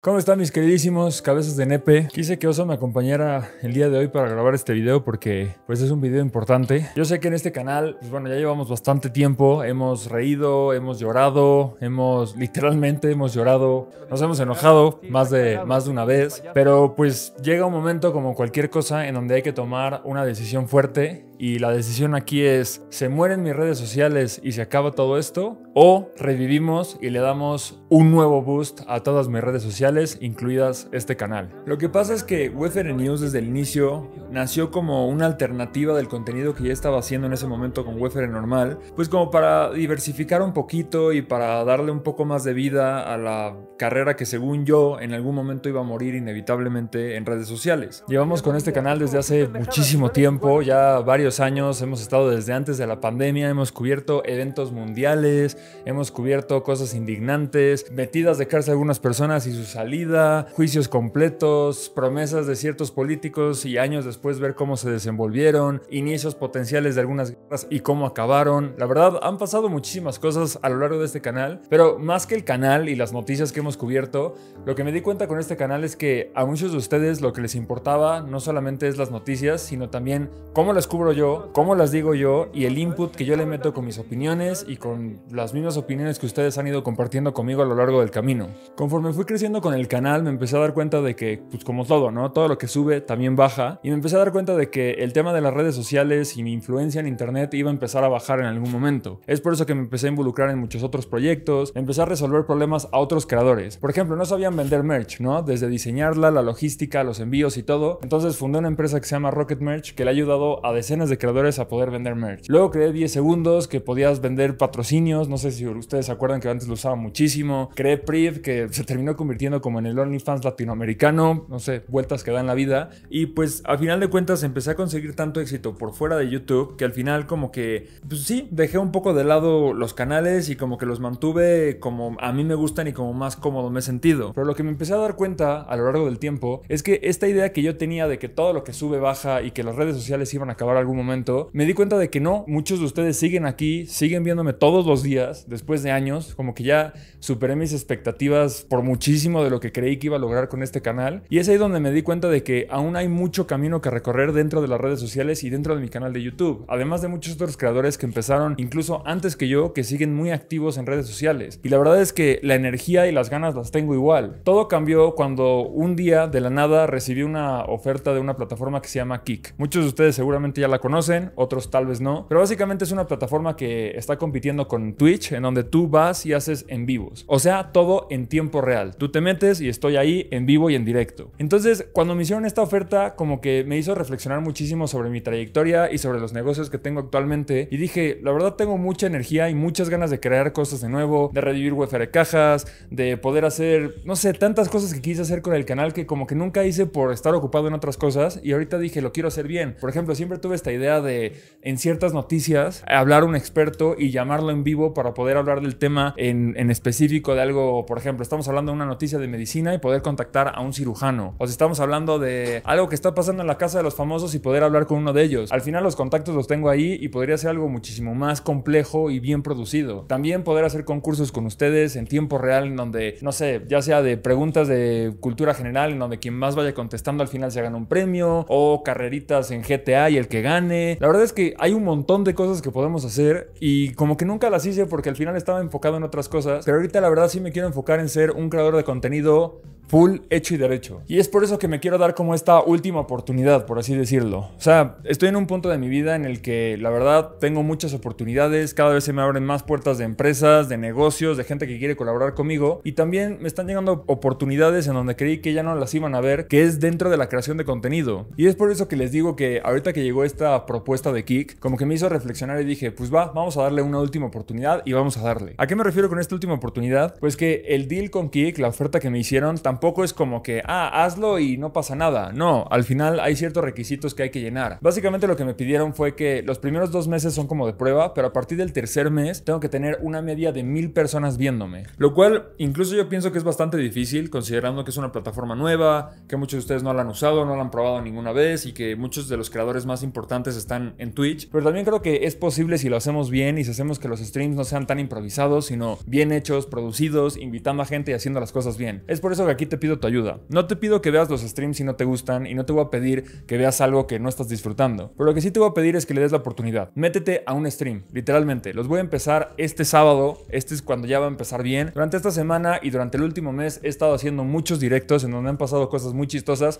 ¿Cómo están mis queridísimos cabezas de nepe? Quise que Oso me acompañara el día de hoy para grabar este video porque pues es un video importante. Yo sé que en este canal, pues bueno, ya llevamos bastante tiempo, hemos reído, hemos llorado, hemos literalmente hemos llorado, nos hemos enojado más de, más de una vez, pero pues llega un momento como cualquier cosa en donde hay que tomar una decisión fuerte y la decisión aquí es, ¿se mueren mis redes sociales y se acaba todo esto? ¿O revivimos y le damos un nuevo boost a todas mis redes sociales, incluidas este canal? Lo que pasa es que WFR News desde el inicio nació como una alternativa del contenido que ya estaba haciendo en ese momento con Wefer normal, pues como para diversificar un poquito y para darle un poco más de vida a la carrera que según yo en algún momento iba a morir inevitablemente en redes sociales. Llevamos con este canal desde hace muchísimo tiempo, ya varios años, hemos estado desde antes de la pandemia, hemos cubierto eventos mundiales, hemos cubierto cosas indignantes, metidas de cárcel algunas personas y su salida, juicios completos, promesas de ciertos políticos y años después ver cómo se desenvolvieron, inicios potenciales de algunas guerras y cómo acabaron. La verdad, han pasado muchísimas cosas a lo largo de este canal, pero más que el canal y las noticias que hemos cubierto, lo que me di cuenta con este canal es que a muchos de ustedes lo que les importaba no solamente es las noticias, sino también cómo las cubro yo yo, cómo las digo yo y el input que yo le meto con mis opiniones y con las mismas opiniones que ustedes han ido compartiendo conmigo a lo largo del camino. Conforme fui creciendo con el canal, me empecé a dar cuenta de que, pues como todo, ¿no? Todo lo que sube también baja y me empecé a dar cuenta de que el tema de las redes sociales y mi influencia en internet iba a empezar a bajar en algún momento. Es por eso que me empecé a involucrar en muchos otros proyectos, empecé a resolver problemas a otros creadores. Por ejemplo, no sabían vender merch, ¿no? Desde diseñarla, la logística, los envíos y todo. Entonces fundé una empresa que se llama Rocket Merch que le ha ayudado a decenas de creadores a poder vender merch. Luego creé 10 segundos que podías vender patrocinios, no sé si ustedes acuerdan que antes lo usaba muchísimo. Creé Priv que se terminó convirtiendo como en el OnlyFans latinoamericano, no sé, vueltas que da en la vida. Y pues a final de cuentas empecé a conseguir tanto éxito por fuera de YouTube que al final como que, pues sí, dejé un poco de lado los canales y como que los mantuve como a mí me gustan y como más cómodo me he sentido. Pero lo que me empecé a dar cuenta a lo largo del tiempo es que esta idea que yo tenía de que todo lo que sube baja y que las redes sociales iban a acabar algún momento, me di cuenta de que no, muchos de ustedes siguen aquí, siguen viéndome todos los días, después de años, como que ya superé mis expectativas por muchísimo de lo que creí que iba a lograr con este canal. Y es ahí donde me di cuenta de que aún hay mucho camino que recorrer dentro de las redes sociales y dentro de mi canal de YouTube. Además de muchos otros creadores que empezaron incluso antes que yo, que siguen muy activos en redes sociales. Y la verdad es que la energía y las ganas las tengo igual. Todo cambió cuando un día de la nada recibí una oferta de una plataforma que se llama kick Muchos de ustedes seguramente ya la conocen, otros tal vez no. Pero básicamente es una plataforma que está compitiendo con Twitch, en donde tú vas y haces en vivos. O sea, todo en tiempo real. Tú te metes y estoy ahí en vivo y en directo. Entonces, cuando me hicieron esta oferta, como que me hizo reflexionar muchísimo sobre mi trayectoria y sobre los negocios que tengo actualmente. Y dije, la verdad tengo mucha energía y muchas ganas de crear cosas de nuevo, de revivir de cajas, de poder hacer, no sé, tantas cosas que quise hacer con el canal que como que nunca hice por estar ocupado en otras cosas. Y ahorita dije, lo quiero hacer bien. Por ejemplo, siempre tuve esta idea idea de en ciertas noticias hablar un experto y llamarlo en vivo para poder hablar del tema en, en, específico de algo, por ejemplo, estamos hablando de una noticia de medicina y poder contactar a un cirujano. O si estamos hablando de algo que está pasando en la casa de los famosos y poder hablar con uno de ellos. Al final los contactos los tengo ahí y podría ser algo muchísimo más complejo y bien producido. También poder hacer concursos con ustedes en tiempo real en donde, no sé, ya sea de preguntas de cultura general en donde quien más vaya contestando al final se gana un premio o carreritas en GTA y el que gana la verdad es que hay un montón de cosas que podemos hacer y como que nunca las hice porque al final estaba enfocado en otras cosas, pero ahorita la verdad sí me quiero enfocar en ser un creador de contenido full hecho y derecho. Y es por eso que me quiero dar como esta última oportunidad, por así decirlo. O sea, estoy en un punto de mi vida en el que la verdad tengo muchas oportunidades, cada vez se me abren más puertas de empresas, de negocios, de gente que quiere colaborar conmigo y también me están llegando oportunidades en donde creí que ya no las iban a ver, que es dentro de la creación de contenido. Y es por eso que les digo que ahorita que llegó esta propuesta de Kik, como que me hizo reflexionar y dije, pues va, vamos a darle una última oportunidad y vamos a darle. ¿A qué me refiero con esta última oportunidad? Pues que el deal con Kik, la oferta que me hicieron, poco es como que, ah, hazlo y no pasa nada. No, al final hay ciertos requisitos que hay que llenar. Básicamente lo que me pidieron fue que los primeros dos meses son como de prueba, pero a partir del tercer mes tengo que tener una media de mil personas viéndome. Lo cual incluso yo pienso que es bastante difícil considerando que es una plataforma nueva, que muchos de ustedes no la han usado, no la han probado ninguna vez y que muchos de los creadores más importantes están en Twitch. Pero también creo que es posible si lo hacemos bien y si hacemos que los streams no sean tan improvisados, sino bien hechos, producidos, invitando a gente y haciendo las cosas bien. Es por eso que aquí te pido tu ayuda. No te pido que veas los streams si no te gustan y no te voy a pedir que veas algo que no estás disfrutando. Pero lo que sí te voy a pedir es que le des la oportunidad. Métete a un stream, literalmente. Los voy a empezar este sábado. Este es cuando ya va a empezar bien. Durante esta semana y durante el último mes he estado haciendo muchos directos en donde han pasado cosas muy chistosas.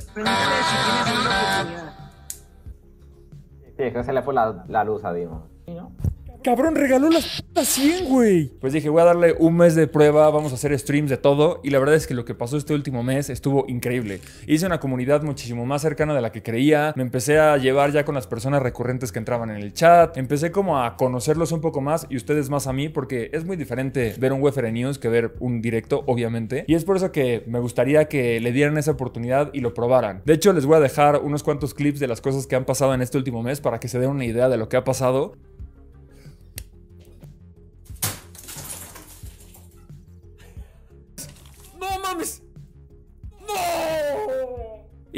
Sí, que se le fue la, la luz a Dimo. Cabrón, regaló las 100, güey. Pues dije, voy a darle un mes de prueba, vamos a hacer streams de todo. Y la verdad es que lo que pasó este último mes estuvo increíble. Hice una comunidad muchísimo más cercana de la que creía. Me empecé a llevar ya con las personas recurrentes que entraban en el chat. Empecé como a conocerlos un poco más y ustedes más a mí, porque es muy diferente ver un Wefere News que ver un directo, obviamente. Y es por eso que me gustaría que le dieran esa oportunidad y lo probaran. De hecho, les voy a dejar unos cuantos clips de las cosas que han pasado en este último mes para que se den una idea de lo que ha pasado. olmamış.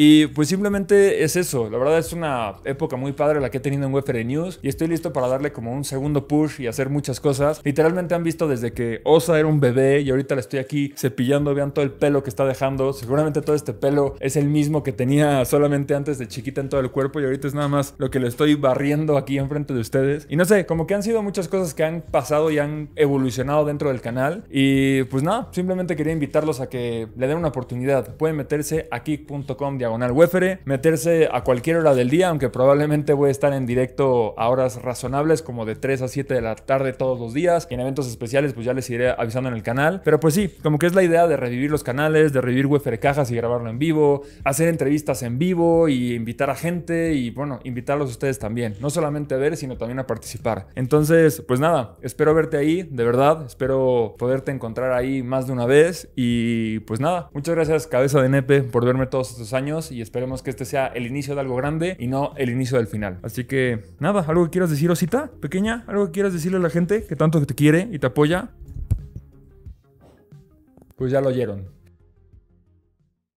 Y pues simplemente es eso. La verdad es una época muy padre la que he tenido en WFR News y estoy listo para darle como un segundo push y hacer muchas cosas. Literalmente han visto desde que Osa era un bebé y ahorita la estoy aquí cepillando. Vean todo el pelo que está dejando. Seguramente todo este pelo es el mismo que tenía solamente antes de chiquita en todo el cuerpo y ahorita es nada más lo que le estoy barriendo aquí enfrente de ustedes. Y no sé, como que han sido muchas cosas que han pasado y han evolucionado dentro del canal. Y pues nada, simplemente quería invitarlos a que le den una oportunidad. Pueden meterse a kick.com diagonal wefere, meterse a cualquier hora del día, aunque probablemente voy a estar en directo a horas razonables, como de 3 a 7 de la tarde todos los días. Y en eventos especiales, pues ya les iré avisando en el canal. Pero pues sí, como que es la idea de revivir los canales, de revivir wefere cajas y grabarlo en vivo, hacer entrevistas en vivo y invitar a gente y bueno, invitarlos a ustedes también. No solamente a ver, sino también a participar. Entonces, pues nada, espero verte ahí, de verdad. Espero poderte encontrar ahí más de una vez. Y pues nada, muchas gracias, cabeza de nepe, por verme todos estos años y esperemos que este sea el inicio de algo grande y no el inicio del final. Así que nada, algo que quieras decir, Osita, pequeña, algo que quieras decirle a la gente que tanto te quiere y te apoya. Pues ya lo oyeron.